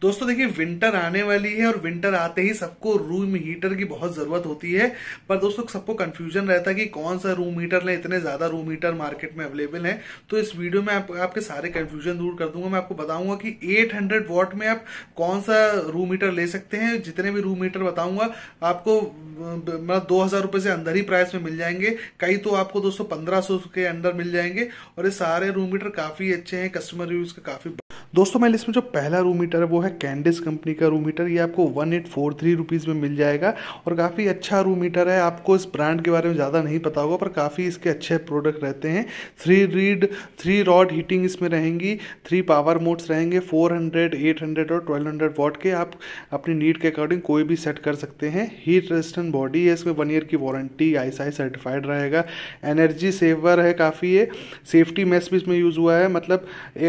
दोस्तों देखिए विंटर आने वाली है और विंटर आते ही सबको रूम हीटर की बहुत ज़रूरत होती है पर दोस्तों सबको कन्फ्यूजन रहता है कि कौन सा रूम हीटर लें इतने ज़्यादा रूम हीटर मार्केट में अवेलेबल हैं तो इस वीडियो में आप, आपके सारे कन्फ्यूजन दूर कर दूंगा मैं आपको बताऊंगा कि 800 वॉट में आप कौन सा रूम हीटर ले सकते हैं जितने भी रूम हीटर बताऊंगा आपको मतलब दो हज़ार रुपये से अंदर ही प्राइस में मिल जाएंगे कई तो आपको दोस्तों पंद्रह सौ के अंदर मिल जाएंगे और ये सारे रूम हीटर काफ़ी अच्छे हैं कस्टमर रिव्यूज़ का काफ़ी दोस्तों मेरे इसमें जो पहला रूम हीटर है वो है कैंडिस कंपनी का रूम हीटर ये आपको one eight four three rupees में मिल जाएगा और काफ़ी अच्छा रूम हीटर है आपको इस ब्रांड के बारे में ज़्यादा नहीं पता होगा पर काफ़ी इसके अच्छे प्रोडक्ट रहते हैं three reed three rod heating इसमें रहेंगी थ्री पावर मोड्स रहेंगे फोर हंड्रेड एट हंड्रेड और ट्वेल्व हंड्रेड वॉट के आप अपनी नीड के अकॉर्डिंग कोई भी सेट कर सकते हैं हीट रेजिस्टेंट बॉडी है इसमें वन ईयर की वारंटी आई सर्टिफाइड रहेगा एनर्जी सेवर है काफ़ी ये सेफ्टी मेस भी इसमें यूज़ हुआ है मतलब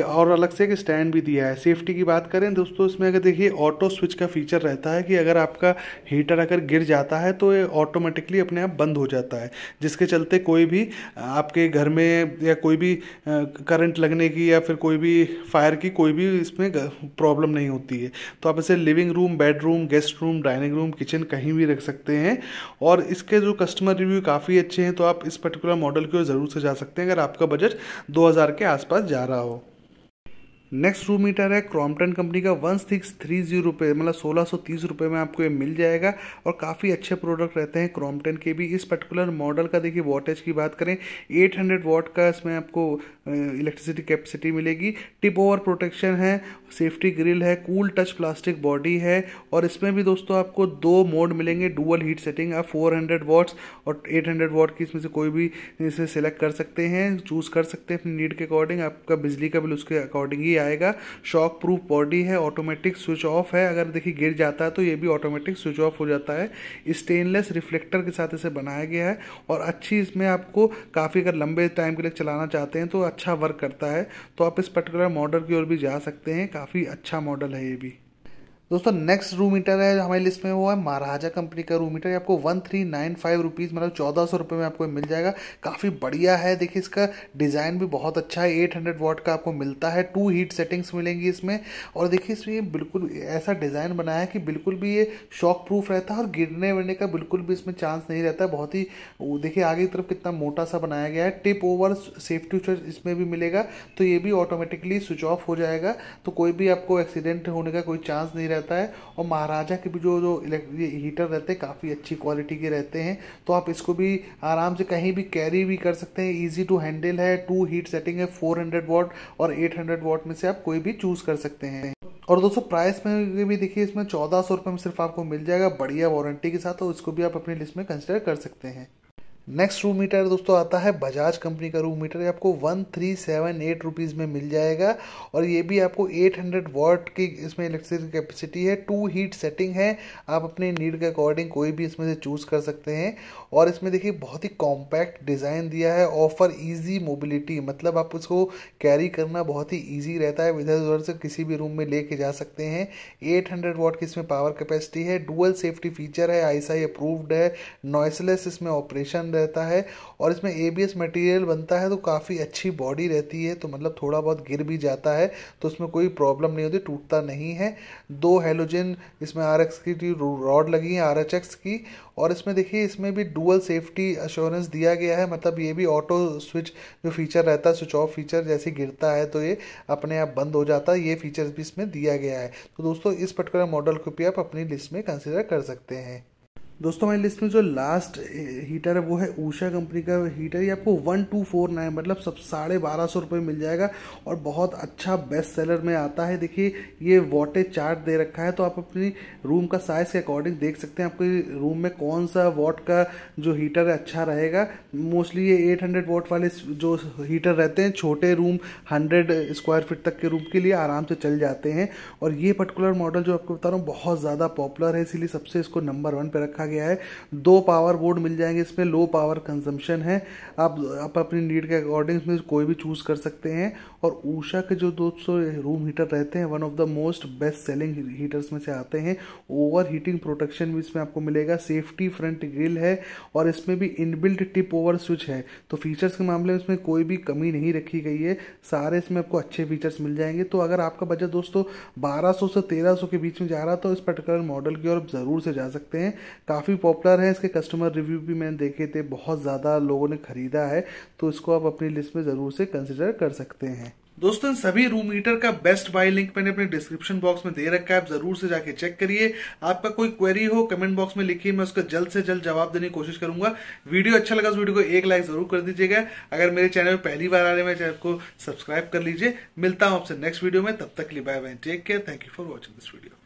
और अलग से एक स्टैंड ऑप्शन भी दिया है सेफ्टी की बात करें दोस्तों इसमें अगर देखिए ऑटो स्विच का फीचर रहता है कि अगर आपका हीटर अगर गिर जाता है तो ये ऑटोमेटिकली अपने आप बंद हो जाता है जिसके चलते कोई भी आपके घर में या कोई भी करंट लगने की या फिर कोई भी फायर की कोई भी इसमें प्रॉब्लम नहीं होती है तो आप इसे living room bedroom guest room dining room kitchen कहीं भी रख सकते हैं और इसके जो कस्टमर रिव्यू काफ़ी अच्छे हैं तो आप इस पर्टिकुलर मॉडल की ओर ज़रूर से जा सकते हैं अगर आपका बजट 2000 के आसपास जा रहा हो नेक्स्ट रूम हीटर है क्रॉम्पटन कंपनी का वन सिक्स थ्री जीरो रुपये मतलब सोलह सौ तीस रुपये में आपको ये मिल जाएगा और काफ़ी अच्छे प्रोडक्ट रहते हैं क्रॉम्पटन के भी इस पर्टिकुलर मॉडल का देखिए वॉटेज की बात करें एट हंड्रेड वॉट का इसमें आपको इलेक्ट्रिसिटी कैपेसिटी मिलेगी टिप ओवर प्रोटेक्शन है सेफ्टी ग्रिल है कूल टच प्लास्टिक बॉडी है और इसमें भी दोस्तों आपको दो मोड मिलेंगे डुअल हीट सेटिंग आप 400 हंड्रेड वॉट्स और 800 हंड्रेड वॉट की इसमें से कोई भी इसे सेलेक्ट कर सकते हैं चूज़ कर सकते हैं अपनी नीड के अकॉर्डिंग आपका बिजली का बिल उसके अकॉर्डिंग ही आएगा शॉक प्रूफ बॉडी है ऑटोमेटिक स्विच ऑफ है अगर देखिए गिर जाता है तो ये भी ऑटोमेटिक स्विच ऑफ हो जाता है स्टेनलेस रिफ्लेक्टर के साथ इसे बनाया गया है और अच्छी इसमें आपको काफ़ी अगर लंबे टाइम के लिए चलाना चाहते हैं तो अच्छा वर्क करता है तो आप इस पर्टिकुलर मॉडल की ओर भी जा सकते हैं काफ़ी अच्छा मॉडल है ये भी दोस्तों नेक्स्ट रूम मीटर है हमारी लिस्ट में वो है महाराजा कंपनी का रूम मीटर आपको one three nine five rupees मतलब चौदह सौ रुपये में आपको मिल जाएगा काफ़ी बढ़िया है देखिए इसका डिज़ाइन भी बहुत अच्छा है एट हंड्रेड वॉट का आपको मिलता है टू हीट सेटिंग्स मिलेंगी इसमें और देखिए इसमें ये बिल्कुल ऐसा डिज़ाइन बनाया है कि बिल्कुल भी ये शॉक प्रूफ रहता है और गिरने विरने का बिल्कुल भी इसमें चांस नहीं रहता है बहुत ही देखिए आगे की तरफ कितना मोटा सा बनाया गया है टिप ओवर सेफ्टी स्विच इसमें भी मिलेगा तो ये भी ऑटोमेटिकली स्विच ऑफ हो जाएगा तो कोई भी आपको एक्सीडेंट होने का कोई चांस नहीं रहेगा रहता है और महाराजा के भी जो जो ये हीटर रहते हैं काफ़ी अच्छी क्वालिटी के रहते हैं तो आप इसको भी आराम से कहीं भी कैरी भी कर सकते हैं ईजी टू हैंडल है टू हीट सेटिंग है फोर हंड्रेड और एट हंड्रेड में से आप कोई भी चूज़ कर सकते हैं और दोस्तों प्राइस में भी देखिए इसमें चौदह सौ रुपये में सिर्फ आपको मिल जाएगा बढ़िया वारंटी के साथ और इसको भी आप अपनी लिस्ट में कंसिडर कर सकते हैं नेक्स्ट रूम मीटर दोस्तों आता है बजाज कंपनी का रूम मीटर ये आपको one three seven eight rupees में मिल जाएगा और ये भी आपको एट हंड्रेड वॉट की इसमें इलेक्ट्रिसिटी कैपेसिटी है टू हीट सेटिंग है आप अपने नीड के अकॉर्डिंग कोई भी इसमें से चूज़ कर सकते हैं और इसमें देखिए बहुत ही कॉम्पैक्ट डिज़ाइन दिया है ऑफर ईजी मोबिलिटी मतलब आप उसको कैरी करना बहुत ही ईजी रहता है इधर उधर से किसी भी रूम में लेके जा सकते हैं एट हंड्रेड वॉट की इसमें पावर कैपेसिटी है डुअल सेफ्टी फीचर है आईसाई अप्रूव्ड है नॉइसलेस इसमें ऑपरेशन रहता है और इसमें ए मटेरियल बनता है तो काफ़ी अच्छी बॉडी रहती है तो मतलब थोड़ा बहुत गिर भी जाता है तो उसमें कोई प्रॉब्लम नहीं होती टूटता नहीं है दो हेलोजन इसमें आर की रॉड लगी है आर की और इसमें देखिए इसमें भी डुअल सेफ्टी अश्योरेंस दिया गया है मतलब ये भी ऑटो स्विच जो फीचर रहता है स्विच ऑफ फीचर जैसे गिरता है तो ये अपने आप बंद हो जाता है ये फीचर्स भी इसमें दिया गया है तो दोस्तों इस पर्टिकुलर मॉडल को भी आप अपनी लिस्ट में कंसिडर कर सकते हैं दोस्तों हमारी लिस्ट में जो लास्ट हीटर है वो है ऊषा कंपनी का हीटर ये आपको वन टू फोर नाइन मतलब सब साढ़े बारह सौ रुपये मिल जाएगा और बहुत अच्छा बेस्ट सेलर में आता है देखिए ये वॉटेज चार्ट दे रखा है तो आप अपनी रूम का साइज़ के अकॉर्डिंग देख सकते हैं आपके रूम में कौन सा वॉट का जो हीटर है अच्छा रहेगा मोस्टली ये एट वॉट वाले जो हीटर रहते हैं छोटे रूम हंड्रेड स्क्वायर फिट तक के रूम के लिए आराम से चल जाते हैं और ये पर्टिकुलर मॉडल जो आपको बता रहा हूँ बहुत ज़्यादा पॉपुलर है इसीलिए सबसे इसको नंबर वन पर रखा गया है दो पावर बोर्ड मिल जाएंगे इसमें लो पावर कंजम्पशन है आप आप अपनी नीड के अकॉर्डिंग इसमें कोई भी चूज़ कर सकते हैं और ऊषा के जो दो रूम हीटर रहते हैं one of the most best selling heaters में से आते हैं ओवर हीटिंग प्रोटेक्शन भी इसमें आपको मिलेगा सेफ्टी फ्रंट ग्रिल है और इसमें भी इनबिल्ट टिप ओवर स्विच है तो फीचर्स के मामले में इसमें कोई भी कमी नहीं रखी गई है सारे इसमें आपको अच्छे फीचर्स मिल जाएंगे तो अगर आपका बजट दोस्तों 1200 से 1300 के बीच में जा रहा तो इस पर्टिकुलर मॉडल की ओर ज़रूर से जा सकते हैं काफ़ी पॉपुलर है इसके कस्टमर रिव्यू भी मैंने देखे थे बहुत ज़्यादा लोगों ने ख़रीदा है तो इसको आप अपनी लिस्ट में ज़रूर से कंसिडर कर सकते हैं दोस्तों सभी रूम हीटर का बेस्ट बाय लिंक मैंने अपने डिस्क्रिप्शन बॉक्स में दे रखा है आप जरूर से जाके चेक करिए आपका कोई क्वेरी हो कमेंट बॉक्स में लिखिए मैं उसका जल्द से जल्द जवाब देने की कोशिश करूंगा वीडियो अच्छा लगा उस वीडियो को एक लाइक जरूर कर दीजिएगा अगर मेरे चैनल पर पहली बार आ रहे हैं चैनल को सब्सक्राइब कर लीजिए मिलता हूं आपसे नेक्स्ट वीडियो में तब तक लिए bye bye take care thank you for watching this video